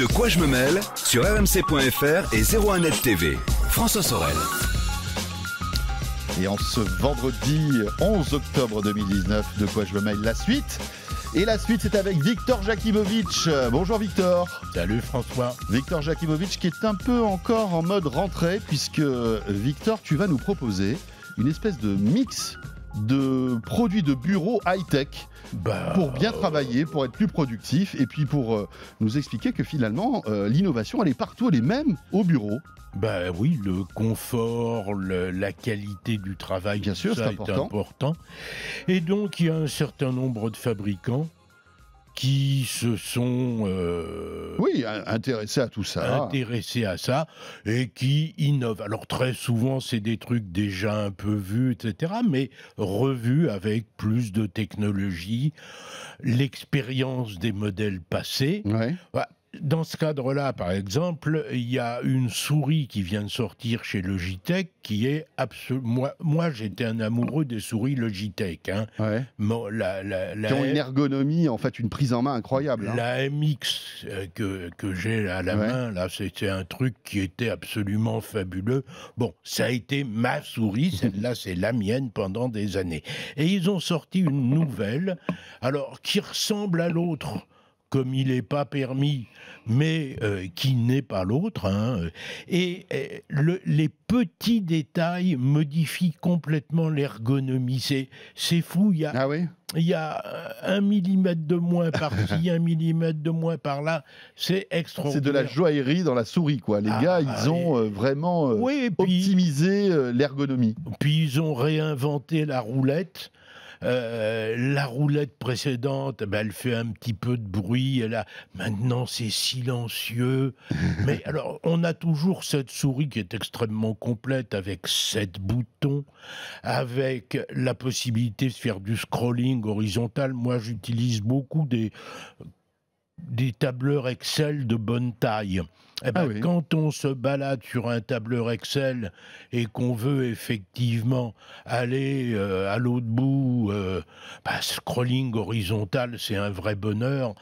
De quoi je me mêle sur rmc.fr et 01net TV. François Sorel. Et en ce vendredi 11 octobre 2019, de quoi je me mêle la suite et la suite, c'est avec Victor Jakimovic. Bonjour Victor. Salut François. Victor Jakimovic qui est un peu encore en mode rentrée, puisque Victor, tu vas nous proposer une espèce de mix de produits de bureau high-tech bah. pour bien travailler, pour être plus productif et puis pour euh, nous expliquer que finalement euh, l'innovation elle est partout, elle est même au bureau. Bah oui, le confort, la qualité du travail, bien sûr, c'est important. Et donc il y a un certain nombre de fabricants qui se sont euh, oui intéressés à tout ça, intéressés à ça et qui innovent. Alors très souvent c'est des trucs déjà un peu vus, etc., mais revus avec plus de technologie, l'expérience des modèles passés. Ouais dans ce cadre-là, par exemple, il y a une souris qui vient de sortir chez Logitech qui est absolument. Moi, j'étais un amoureux des souris Logitech. Hein. qui ont une ergonomie, en fait, une prise en main incroyable. Hein. La MX euh, que, que j'ai à la main, là, c'était un truc qui était absolument fabuleux. Bon, ça a été ma souris, celle-là, c'est la mienne pendant des années. Et ils ont sorti une nouvelle, alors, qui ressemble à l'autre comme il n'est pas permis, mais euh, qui n'est pas l'autre. Hein. Et, euh, les petits détails modifient complètement l'ergonomie. C'est fou, ah il y a... un millimètre de moins par-ci, un millimètre de moins par-là. C'est extraordinaire. C'est de la joaillerie dans la souris, quoi. Les ah gars, ils ont euh, vraiment optimisé l'ergonomie. Puis ils ont réinventé la roulette. Euh, euh, la roulette précédente, ben, elle fait un petit peu de bruit. Elle a... Maintenant, c'est silencieux. Mais alors, on a toujours cette souris qui est extrêmement complète avec sept boutons, avec la possibilité de faire du scrolling horizontal. Moi, j'utilise beaucoup des tableurs Excel de bonne taille. Eh ah ben, quand on se balade sur un tableur Excel et qu'on veut effectivement aller euh, à l'autre bout, euh, bah, scrolling horizontal, c'est un vrai bonheur.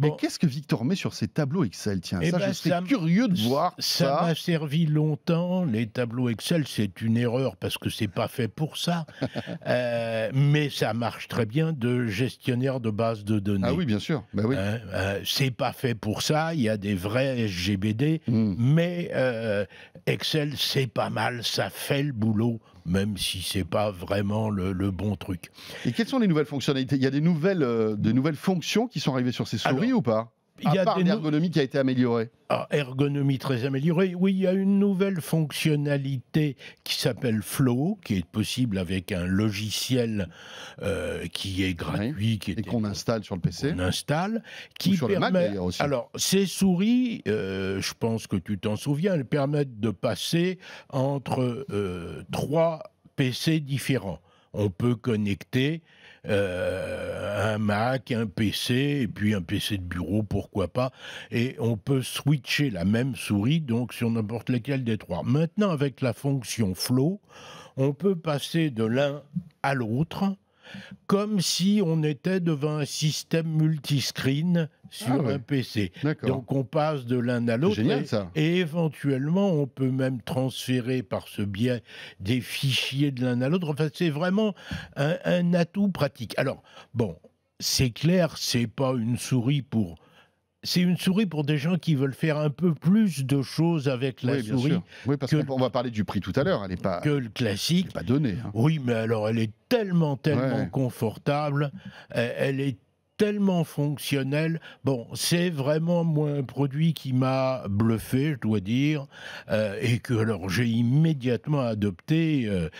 Mais qu'est-ce que Victor met sur ses tableaux Excel Tiens, eh ça, ben, curieux de voir. Ça m'a servi longtemps. Les tableaux Excel, c'est une erreur parce que c'est pas fait pour ça. Euh, mais ça marche très bien de gestionnaire de base de ah données. Ah oui, bien sûr. Bah hein, c'est pas fait pour ça. Il y a des vrais SGBD Mm. mais euh, Excel, c'est pas mal, ça fait le boulot, même si c'est pas vraiment le, bon truc. Et quelles sont les nouvelles fonctionnalités Il y a des nouvelles, euh, nouvelles fonctions qui sont arrivées sur ces souris ou pas à y a part l'ergonomie qui a été améliorée. Ah, ergonomie très améliorée. Oui, il y a une nouvelle fonctionnalité qui s'appelle Flow, qui est possible avec un logiciel euh, qui est gratuit, et qu'on installe sur le PC. On installe, qui permet. Alors ces souris, euh, je pense que tu t'en souviens, elles permettent de passer entre euh, trois PC différents on peut connecter euh, un Mac, un PC, et puis un PC de bureau, pourquoi pas, et on peut switcher la même souris, donc sur n'importe lequel des trois. Maintenant, avec la fonction flow, on peut passer de l'un à l'autre comme si on était devant un système multiscreen sur ah un PC. Donc on passe de l'un à l'autre. Et, éventuellement, on peut même transférer par ce biais des fichiers de l'un à l'autre. Enfin, c'est vraiment un, un atout pratique. Alors, bon, c'est clair, c'est pas une souris pour c'est une souris pour des gens qui veulent faire un peu plus de choses avec la souris. Oui, parce qu'on va parler du prix tout à l'heure, elle n'est pas. Que le classique. pas donnée. Hein. Oui, mais alors elle est tellement, tellement confortable, euh, elle est tellement fonctionnelle. Bon, c'est vraiment un produit qui m'a bluffé, je dois dire, euh, et que alors j'ai immédiatement adopté euh,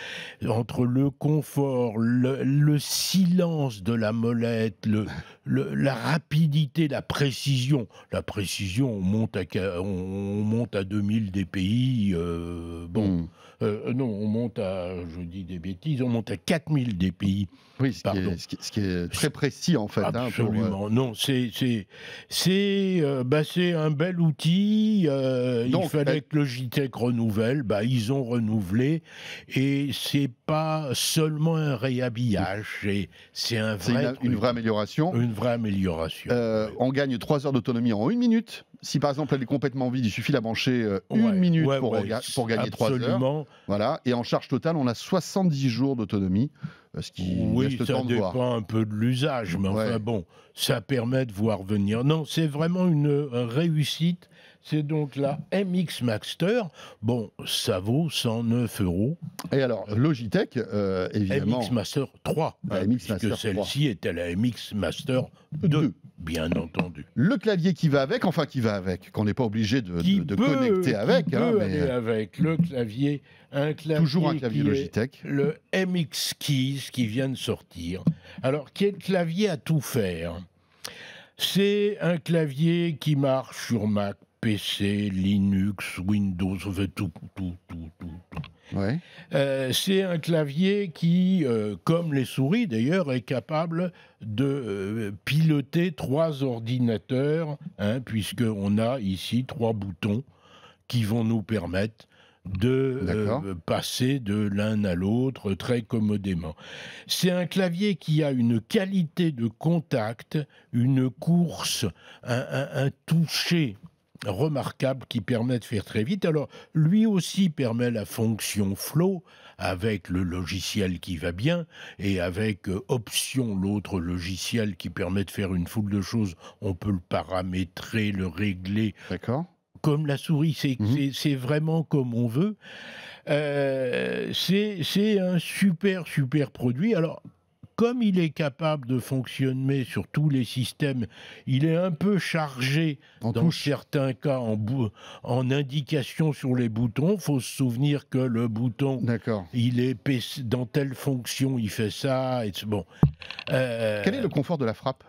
entre le confort, le, silence de la molette, le, la rapidité, la précision. La précision, on monte à, on monte à 2000 DPI. Euh, bon, hmm. euh, non, on monte à, je dis des bêtises, on monte à 4000 DPI. Oui, ce, Qui, est, très précis en fait. Hein, Absolument. Non, c'est c'est euh, bah, un bel outil. il fallait que Logitech renouvelle. Bah, ils ont renouvelé et c'est pas seulement un réhabillage, c'est une, vraie amélioration vraie amélioration. Euh, on gagne 3 heures d'autonomie en 1 minute. Si par exemple elle est complètement vide, il suffit de la brancher euh, une minute pour, gagner 3 heures. Voilà. Et en charge totale, on a 70 jours d'autonomie. Euh, ce qui oui, ça temps de dépend un peu de l'usage, mais enfin bon, ça permet de voir venir. Non, c'est vraiment une réussite c'est donc la MX Master Bon, ça vaut 109 euros. Et alors, Logitech, euh, évidemment. MX Master 3. Parce que celle-ci à la MX Master 2. Bien entendu. Le clavier qui va avec, enfin qui va avec, qu'on n'est pas obligé de, connecter avec. Qui hein, euh, avec le clavier, un clavier. Toujours un clavier Logitech. Le MX Keys qui vient de sortir. Alors, quel clavier à tout faire C'est un clavier qui marche sur Mac PC, Linux, Windows, veut tout, tout, tout, tout. Euh, c'est un clavier qui, euh, comme les souris d'ailleurs, est capable de euh, piloter trois ordinateurs, hein, puisqu'on a ici trois boutons qui vont nous permettre de passer de l'un à l'autre très commodément. C'est un clavier qui a une qualité de contact, une course, un, un toucher remarquable qui permet de faire très vite. Alors, lui aussi permet la fonction flow avec le logiciel qui va bien et avec euh, option l'autre logiciel qui permet de faire une foule de choses. On peut le paramétrer, le régler. D'accord. Comme la souris, c'est mhm. vraiment comme on veut. Euh, c'est un super, super produit. Alors, comme il est capable de fonctionner sur tous les systèmes, il est un peu chargé dans certains cas en, en indications sur les boutons. faut se souvenir que le bouton, il est dans telle fonction, il fait ça. Et bon. Euh, quel est le confort de la frappe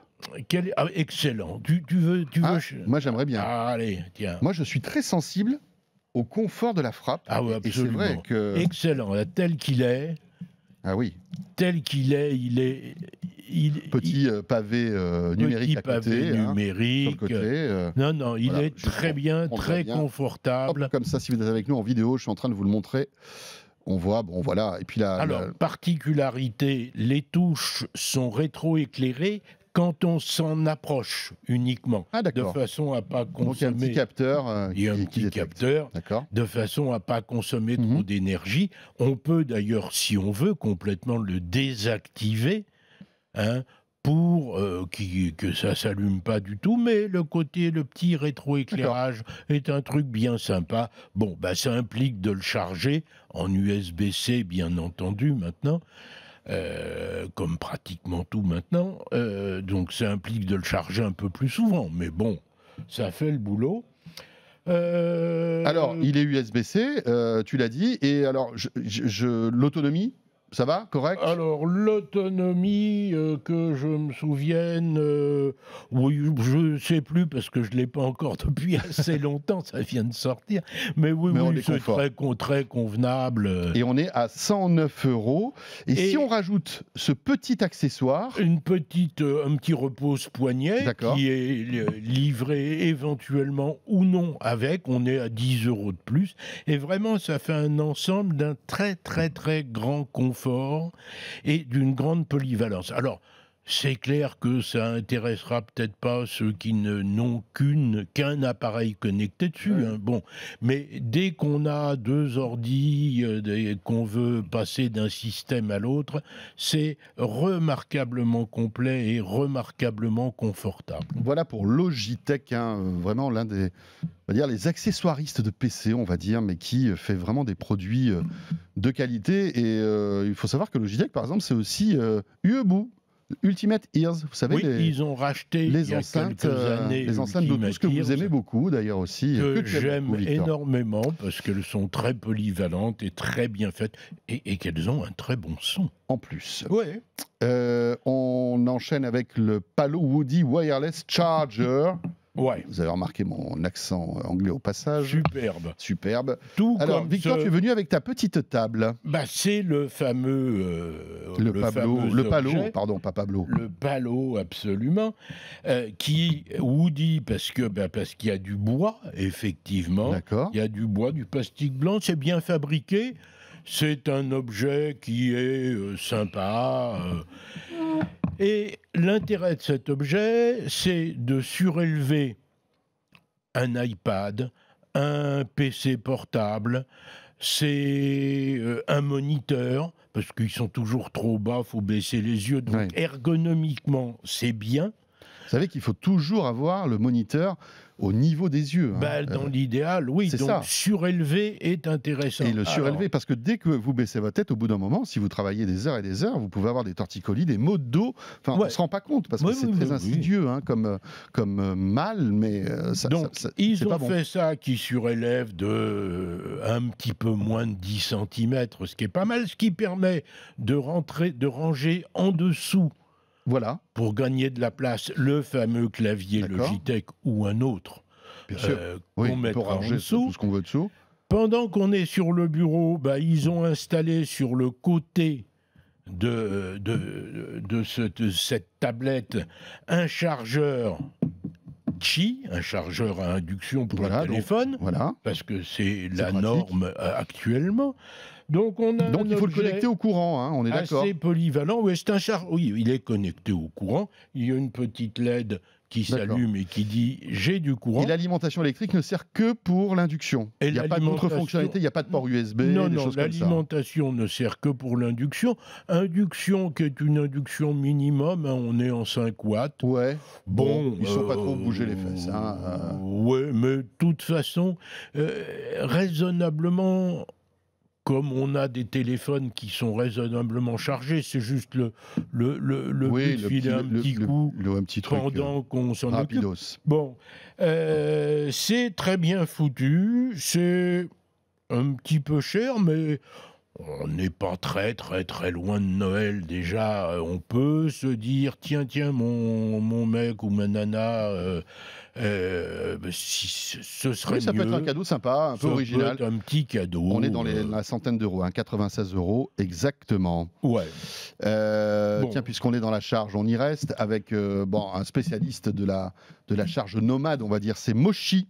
ah, excellent. Tu, veux, tu ah, Moi, j'aimerais bien. Ah, tiens. Moi, je suis très sensible au confort de la frappe. Ah oui, absolument. Excellent, tel qu'il est. Ah oui. Tel qu'il est, il est. petit euh, pavé euh, numérique petit pavé hein, numérique. Euh, non, non, il est très bien, très confortable. comme ça, si vous êtes avec nous en vidéo, je suis en train de vous le montrer. On voit, bon voilà, et puis là. Alors, particularité, les touches sont rétroéclairées, quand on s'en approche uniquement, ah, de façon à pas consommer. capteur. Euh, de façon à pas consommer trop mhm. d'énergie. On peut d'ailleurs, si on veut, complètement le désactiver. Hein, pour euh, que ça s'allume pas du tout, mais le côté, le petit rétroéclairage est un truc bien sympa. Bon, bah, ça implique de le charger en USB-C, bien entendu, maintenant. Euh, comme pratiquement tout maintenant. Euh, donc ça implique de le charger un peu plus souvent, mais bon, ça fait le boulot. Euh, alors, il est USB-C, tu l'as dit, et alors, je l'autonomie, ça va, correct Alors, l'autonomie, euh, que je me souvienne, euh, oui, je ne sais plus parce que je ne l'ai pas encore depuis assez longtemps, ça vient de sortir. Mais oui, mais c'est très, très, convenable. Et on est à 109 euros. Et, si on rajoute ce petit accessoire une petite, euh, Un petit repose-poignet qui est livré éventuellement ou non avec, on est à 10 euros de plus. Et vraiment, ça fait un ensemble d'un très, très, très grand confort fort et d'une grande polyvalence. Alors, c'est clair que ça intéressera peut-être pas ceux qui n'ont qu'une qu'un appareil connecté dessus. Hein, bon, mais dès qu'on a deux ordi, et euh, qu'on veut passer d'un système à l'autre, c'est remarquablement complet et remarquablement confortable. Voilà pour Logitech, hein, euh, vraiment l'un des on va dire les accessoiristes de PC, on va dire, mais qui euh, fait vraiment des produits de qualité. Et il faut savoir que Logitech, par exemple, c'est aussi euh, Ultimate Ears, vous savez, les, ils ont racheté les il y enceintes, euh, années les enceintes ce que vous aimez beaucoup d'ailleurs aussi. Que, que j'aime énormément parce qu'elles sont très polyvalentes et très bien faites et, qu'elles ont un très bon son. En plus. Euh, on enchaîne avec le Palo Woody Wireless Charger. Vous avez remarqué mon accent euh, anglais au passage. Superbe. Superbe. Tout Alors, Victor, tu es venu avec ta petite table. Bah, c'est le fameux. Euh, le, Pablo, le Palo, pardon, pas Pablo. Le Palo, absolument. Euh, qui, Woody, parce que bah, parce qu'il y a du bois, effectivement. D'accord. Il y a du bois, du plastique blanc, c'est bien fabriqué. C'est un objet qui est sympa. Et l'intérêt de cet objet, c'est de surélever un iPad, un PC portable, c'est euh, un moniteur, parce qu'ils sont toujours trop bas, faut baisser les yeux. Donc ergonomiquement, c'est bien savez qu'il faut toujours avoir le moniteur au niveau des yeux. Hein. Bah, dans euh, l'idéal, oui. Donc ça. surélevé est intéressant. Et le surélevé, parce que dès que vous baissez votre tête, au bout d'un moment, si vous travaillez des heures et des heures, vous pouvez avoir des torticolis, des maux de dos. Enfin, ouais. on se rend pas compte parce que c'est très insidieux hein, comme euh, comme euh, mal, mais ils ont fait ça qui surélève de un petit peu moins de 10 cm, ce qui est pas mal, ce qui permet de rentrer, de ranger en dessous voilà. Pour gagner de la place, le fameux clavier Logitech ou un autre. Euh, en dessous. Pendant qu'on est sur le bureau, bah, ils ont installé sur le côté de, de, de, cette tablette un chargeur Qi, un chargeur à induction pour le téléphone, voilà. parce que c'est la norme euh, actuellement. Donc, il faut le connecter au courant, hein, on est d'accord. C'est polyvalent. Oui, un char. Oui, il est connecté au courant. Il y a une petite LED qui s'allume et qui dit j'ai du courant. Et l'alimentation électrique ne sert que pour l'induction. Il n'y a pas d'autre fonctionnalité il n'y a pas de port USB. Non, non, l'alimentation ne sert que pour l'induction. Induction qui est une induction minimum, hein, on est en 5 watts. Ouais. Bon. ils ne sont pas euh, trop bougés les fesses. Hein, euh. Ouais, mais de toute façon, euh, raisonnablement comme on a des téléphones qui sont raisonnablement chargés, c'est juste le, le, le, le but de filer un petit coup un petit truc pendant euh, qu'on s'en occupe. Bon, euh, c'est très bien foutu, c'est un petit peu cher, mais on n'est pas très très très loin de Noël déjà. Euh, on peut se dire tiens tiens mon, mon mec ou ma nana, euh, euh, si ce serait oui, ça peut être un cadeau sympa, un peu ça original. Peut être un petit cadeau. On est dans la centaine d'euros, 96 hein, euros exactement. Ouais. Tiens puisqu'on est dans la charge, on y reste avec bon un spécialiste de la de la charge nomade, on va dire, c'est Moshi.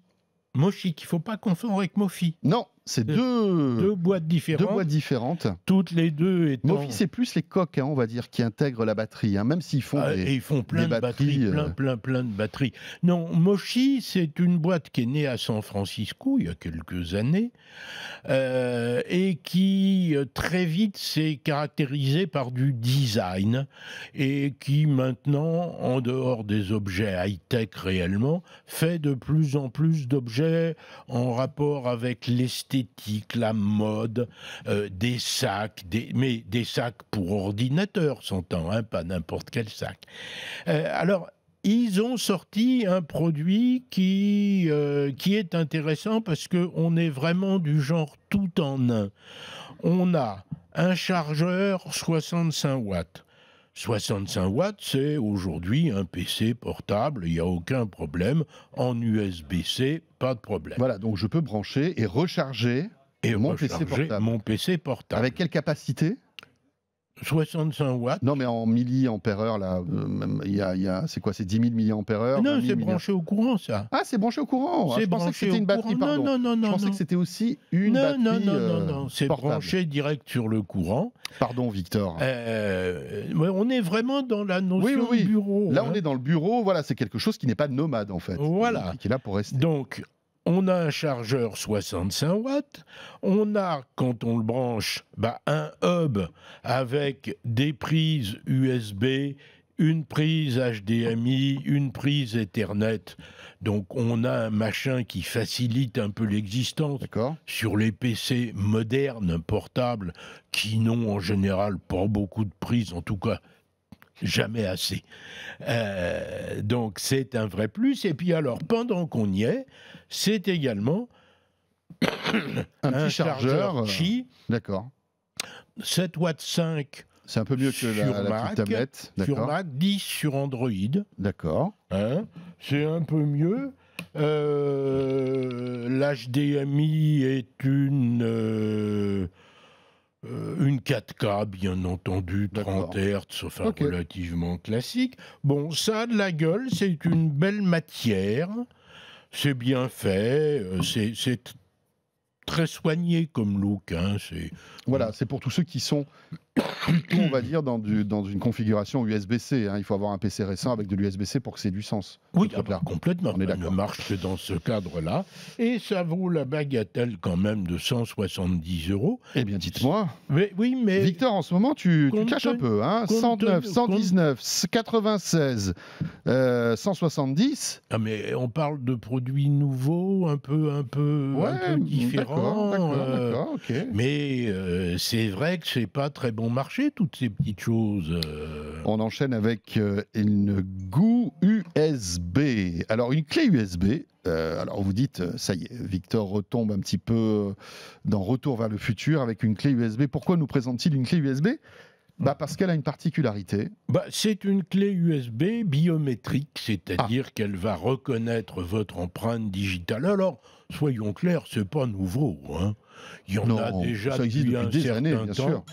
Moshi qu'il faut pas confondre avec Mofi. Non, c'est deux, boîtes différentes. différentes. Toutes les deux étant. c'est plus les coques, hein, on va dire, qui intègrent la batterie, hein, même s'ils font ah, plein de batteries, euh. plein, plein, plein de batteries. Non, Moshi, c'est une boîte qui est née à San Francisco il y a quelques années euh, et qui euh, très vite s'est caractérisée par du design et qui maintenant, en dehors des objets high-tech réellement, fait de plus en plus d'objets en rapport avec l'esthétique la mode, euh, des sacs, des, mais des sacs pour ordinateur, s'entend, hein, pas n'importe quel sac. Euh, alors, ils ont sorti un produit qui, euh, qui est intéressant parce qu'on est vraiment du genre tout en un. On a un chargeur 65 watts 65 watts, c'est aujourd'hui un PC portable, il n'y a aucun problème. En USB-C, pas de problème. Voilà, donc je peux brancher et recharger, et mon PC portable. Avec quelle capacité 65 watts. Non, mais en milliampères-heure, là, euh, y a, c'est quoi C'est 10 000 milliampères Non, c'est branché au courant, ça. Ah, c'est branché au courant. Ah, c'est branché que c'était une batterie, pardon. Non, non, non, je pensais que c'était aussi une batterie. Non, non, euh, non, non. c'est branché direct sur le courant. Pardon, Victor. Euh, on est vraiment dans la notion oui, oui, oui. bureau. Là, hein. on est dans le bureau. Voilà, c'est quelque chose qui n'est pas nomade, en fait. Voilà. Qui est là pour rester. Donc, on a un chargeur 65 watts, on a, quand on le branche, bah, un hub avec des prises USB, une prise HDMI, une prise Ethernet. Donc on a un machin qui facilite un peu l'existence sur les PC modernes, portables, qui n'ont en général pas beaucoup de prises, en tout cas jamais assez. Euh, donc c'est un vrai plus. Et puis alors, pendant qu'on y est, c'est également un, petit chargeur, D'accord. 7 watts 5 c'est un peu mieux que la, Sur Mac, 10 sur Android. D'accord. Hein, c'est un peu mieux. Euh, L'HDMI est une euh, euh, une 4K, bien entendu, 30 Hz, enfin relativement classique. Bon, ça de la gueule, c'est une belle matière, c'est bien fait, euh, c'est très soigné comme look. Hein, voilà, c'est pour tous ceux qui sont on va dire, dans, une configuration USB-C. Hein. Il faut avoir un PC récent avec de l'USB-C pour que c'est du sens. Oui, ah, complètement. mais est ne marche que dans ce cadre-là. Et ça vaut la bagatelle quand même de 170 euros. Eh bien, dites-moi. Mais, oui, mais... Victor, en ce moment, tu, caches un peu. 109, 119, 96, 170. Ah, mais on parle de produits nouveaux, un peu, un peu, un peu différents. D'accord, d'accord, euh, Ok. Mais euh, c'est vrai que c'est pas très bon on marché, toutes ces petites choses. Euh. On enchaîne avec euh, une goût USB. Alors, une clé USB. Euh, alors, vous dites, ça y est, Victor retombe un petit peu dans Retour vers le futur avec une clé USB. Pourquoi nous présente-t-il une clé USB bah Parce qu'elle a une particularité. Bah, c'est une clé USB biométrique, c'est-à-dire ah. qu'elle va reconnaître votre empreinte digitale. Alors, soyons clairs, c'est pas nouveau. Hein. Il y en a déjà depuis, des années, bien temps. sûr.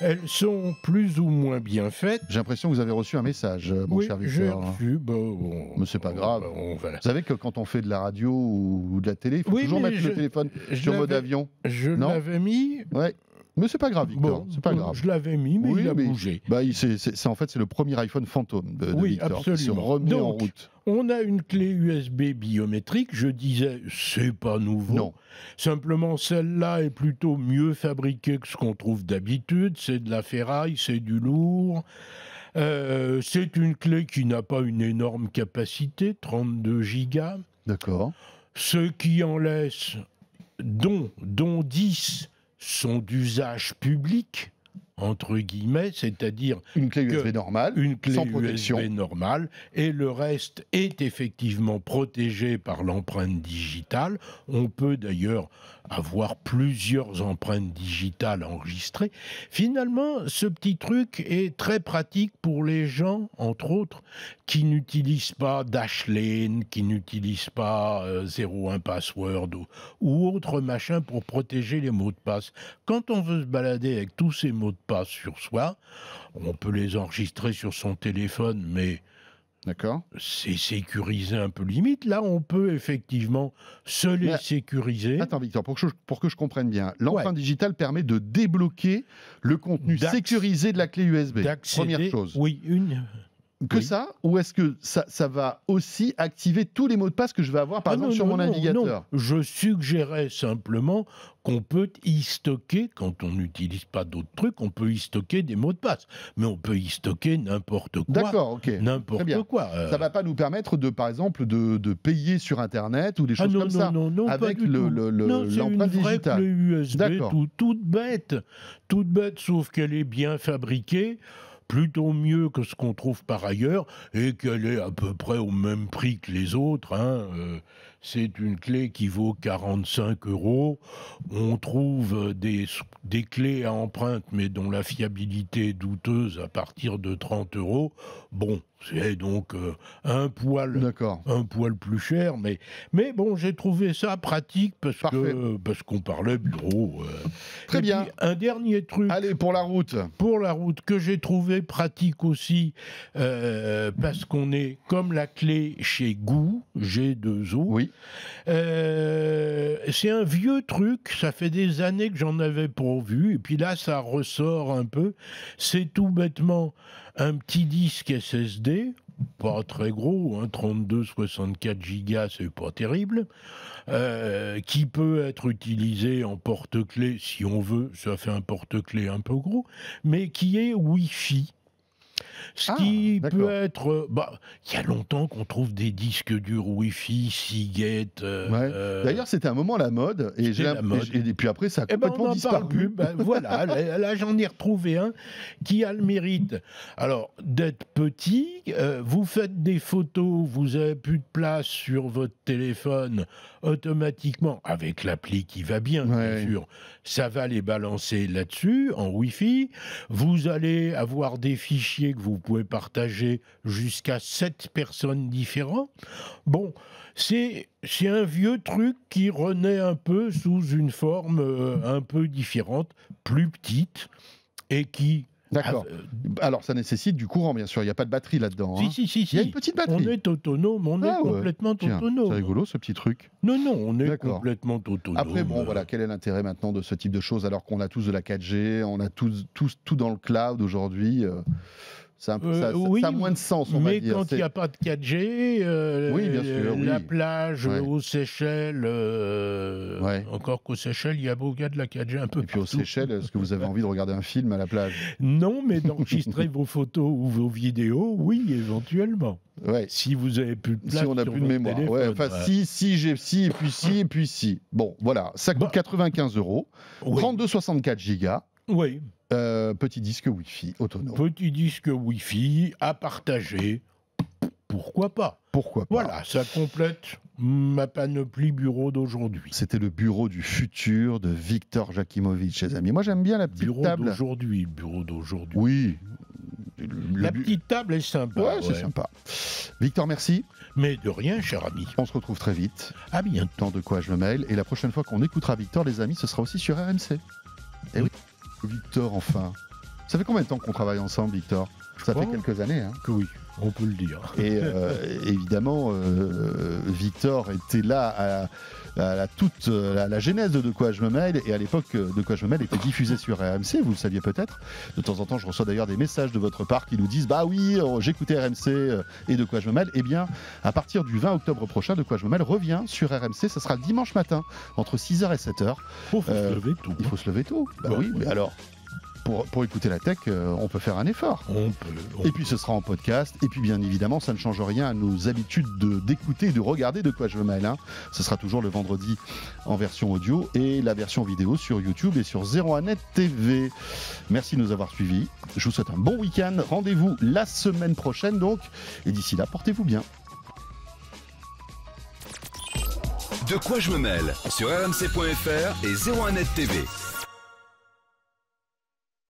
Elles sont plus ou moins bien faites. J'ai l'impression que vous avez reçu un message, euh, mon oui, cher Victor. Hein. Reçu, bah, mais c'est pas grave. Bah, vous savez que quand on fait de la radio ou de la télé, il faut toujours mettre le téléphone sur mode avion. Je l'avais mis. Ouais. Mais c'est pas grave, Victor. Bon, c'est pas grave. Je l'avais mis, mais il a bougé. Bah, c'est, en fait, c'est le premier iPhone fantôme de, Victor absolument. en route. On a une clé USB biométrique. Je disais, c'est pas nouveau. Non. Simplement, celle-là est plutôt mieux fabriquée que ce qu'on trouve d'habitude. C'est de la ferraille, c'est du lourd. Euh, c'est une clé qui n'a pas une énorme capacité, 32 gigas. D'accord. Ce qui en laisse, dont, dont 10 sont d'usage public entre guillemets, c'est-à-dire une clé USB normale, une clé normale, et le reste est effectivement protégé par l'empreinte digitale. On peut d'ailleurs avoir plusieurs empreintes digitales enregistrées. Finalement, ce petit truc est très pratique pour les gens, entre autres, qui n'utilisent pas Dashlane, qui n'utilisent pas 01 euh, Password ou, ou autre machin pour protéger les mots de passe. Quand on veut se balader avec tous ces mots de passe sur soi, on peut les enregistrer sur son téléphone, mais D'accord. C'est sécurisé un peu limite. Là, on peut effectivement se les sécuriser. Attends, Victor, pour que je, comprenne bien, l'empreinte digitale permet de débloquer le contenu sécurisé de la clé USB. Première chose. Oui, une que ça ou est-ce que ça, va aussi activer tous les mots de passe que je vais avoir par ah exemple sur mon navigateur non. Je suggérais simplement qu'on peut y stocker, quand on n'utilise pas d'autres trucs, on peut y stocker des mots de passe. Mais on peut y stocker n'importe quoi. D'accord, ok. N'importe quoi. Euh. Ça ne va pas nous permettre de, par exemple, de, payer sur Internet ou des ah choses comme ça. avec le, le, le une vraie digitale. USB, tout, toute bête. Toute bête, sauf qu'elle est bien fabriquée plutôt mieux que ce qu'on trouve par ailleurs et qu'elle est à peu près au même prix que les autres. Hein. Euh, c'est une clé qui vaut 45 euros. On trouve des, des clés à empreinte, mais dont la fiabilité est douteuse à partir de 30 euros. Bon, c'est donc euh, un poil, un poil plus cher, mais mais bon, j'ai trouvé ça pratique parce parce qu'on parlait bureau. Euh. Très bien. un dernier truc. Allez pour la route. Pour la route que j'ai trouvé pratique aussi euh, parce qu'on est comme la clé chez Gou G2O. Oui. Euh, c'est un vieux truc, ça fait des années que j'en avais pourvu et puis là ça ressort un peu. C'est tout bêtement un petit disque SSD, pas très gros, 32, hein, 64 gigas, c'est pas terrible, euh, qui peut être utilisé en porte-clés si on veut, ça fait un porte-clés un peu gros, mais qui est Wi-Fi. Ce ah, qui peut être. Euh, bah, il y a longtemps qu'on trouve des disques durs Wi-Fi, Seagate. Euh, euh, D'ailleurs, c'était un moment la mode. Et, puis après, ça a eh ben, complètement disparu. Ben, voilà, là, j'en ai retrouvé un qui a le mérite. Alors, d'être petit, vous faites des photos, vous avez plus de place sur votre téléphone automatiquement, avec l'appli qui va bien, bien sûr, ça va les balancer là-dessus, en Wi-Fi. Vous allez avoir des fichiers que vous vous pouvez partager jusqu'à sept personnes différentes. Bon, c'est un vieux truc qui renaît un peu sous une forme euh, un peu différente, plus petite, et qui D'accord. Euh, alors ça nécessite du courant, bien sûr. Il n'y a pas de batterie là-dedans. Si, hein. si, si, Il y a une petite batterie. On est autonome, on est ah complètement autonome. C'est rigolo ce petit truc. Non, non, on est complètement autonome. Après, bon, voilà, quel est l'intérêt maintenant de ce type de choses alors qu'on a tous de la 4G, on a tous, tout dans le cloud aujourd'hui euh, euh, ça, a moins de sens, on mais va dire. quand il n'y a pas de 4G, euh, la plage ouais. aux Seychelles, euh, encore qu'aux Seychelles, il y a beau gars de la 4G un peu Et puis aux Seychelles, est-ce que vous avez envie de regarder un film à la plage Non, mais d'enregistrer vos photos ou vos vidéos, oui, éventuellement. Ouais. Si vous avez plus de place. Si on a plus de mémoire. ouais, si, si, j'ai si, et puis si, et puis si. Bon, voilà. Ça coûte 95 bah. euros. 32,64 gigas. Oui. Euh, petit disque Wi-Fi autonome. Petit disque Wi-Fi à partager. Pourquoi pas Pourquoi pas Voilà, ça complète ma panoplie bureau d'aujourd'hui. C'était le bureau du futur de Victor Jakimovic, chers amis. Moi, j'aime bien la petite bureau table. d'aujourd'hui, bureau d'aujourd'hui. Oui. la petite table est sympa. Ouais, c'est sympa. Victor, merci. Mais de rien, cher ami. On se retrouve très vite. À bien Tant de quoi je me mêle. Et la prochaine fois qu'on écoutera Victor, les amis, ce sera aussi sur RMC. Eh oui. Victor, enfin. Ça fait combien de temps qu'on travaille ensemble, Victor Ça fait oh. quelques années, hein que oui. On peut le dire. Et euh, évidemment, euh, Victor était là à la toute euh, la, genèse de De quoi je me mêle et à l'époque De quoi je me mêle était diffusé sur RMC vous le saviez peut-être de temps en temps je reçois d'ailleurs des messages de votre part qui nous disent bah oui j'écoutais RMC et De quoi je me mêle eh bien à partir du 20 octobre prochain De quoi je me mêle revient sur RMC ça sera dimanche matin entre 6h et 7h Il faut se lever tôt. il faut hein. se lever tôt bah, oui mais alors pour, écouter la tech, euh, on peut faire un effort. peut, et puis ce sera en podcast. Et puis bien évidemment, ça ne change rien à nos habitudes d'écouter, de, de regarder de quoi je Me Mêle, hein. Ce sera toujours le vendredi en version audio et la version vidéo sur YouTube et sur 01net TV. Merci de nous avoir suivis. Je vous souhaite un bon week-end. Rendez-vous la semaine prochaine donc. Et d'ici là, portez-vous bien. De quoi je me mêle sur rmc.fr et 01net TV.